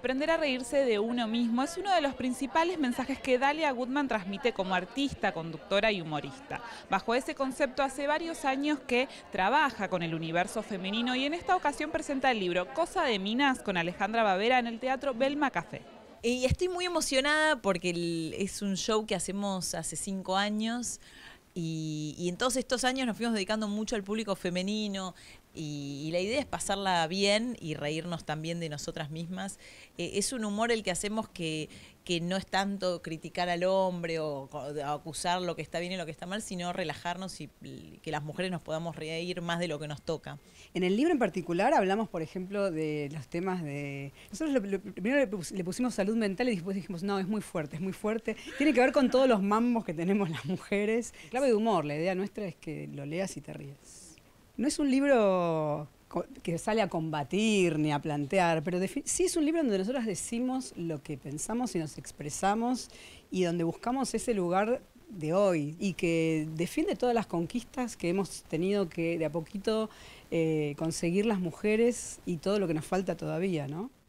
Aprender a reírse de uno mismo es uno de los principales mensajes que Dalia Goodman transmite como artista, conductora y humorista. Bajo ese concepto hace varios años que trabaja con el universo femenino y en esta ocasión presenta el libro Cosa de Minas con Alejandra Bavera en el Teatro Belma Café. Y estoy muy emocionada porque es un show que hacemos hace cinco años. Y, y, en todos estos años nos fuimos dedicando mucho al público femenino, y, la idea es pasarla bien y reírnos también de nosotras mismas. Eh, es un humor el que hacemos que, no es tanto criticar al hombre o, acusar lo que está bien y lo que está mal, sino relajarnos y, que las mujeres nos podamos reír más de lo que nos toca. En el libro en particular hablamos, por ejemplo, de los temas de... Nosotros primero le pusimos salud mental y después dijimos, no, es muy fuerte, es muy fuerte. Tiene que ver con todos los mambos que tenemos las mujeres. Clave de humor, la idea nuestra es que lo leas y te ríes no es un libro que sale a combatir ni a plantear, pero sí es un libro donde nosotros decimos lo que pensamos y nos expresamos y donde buscamos ese lugar de hoy y que defiende todas las conquistas que hemos tenido que de a poquito eh, conseguir las mujeres y todo lo que nos falta todavía, ¿no?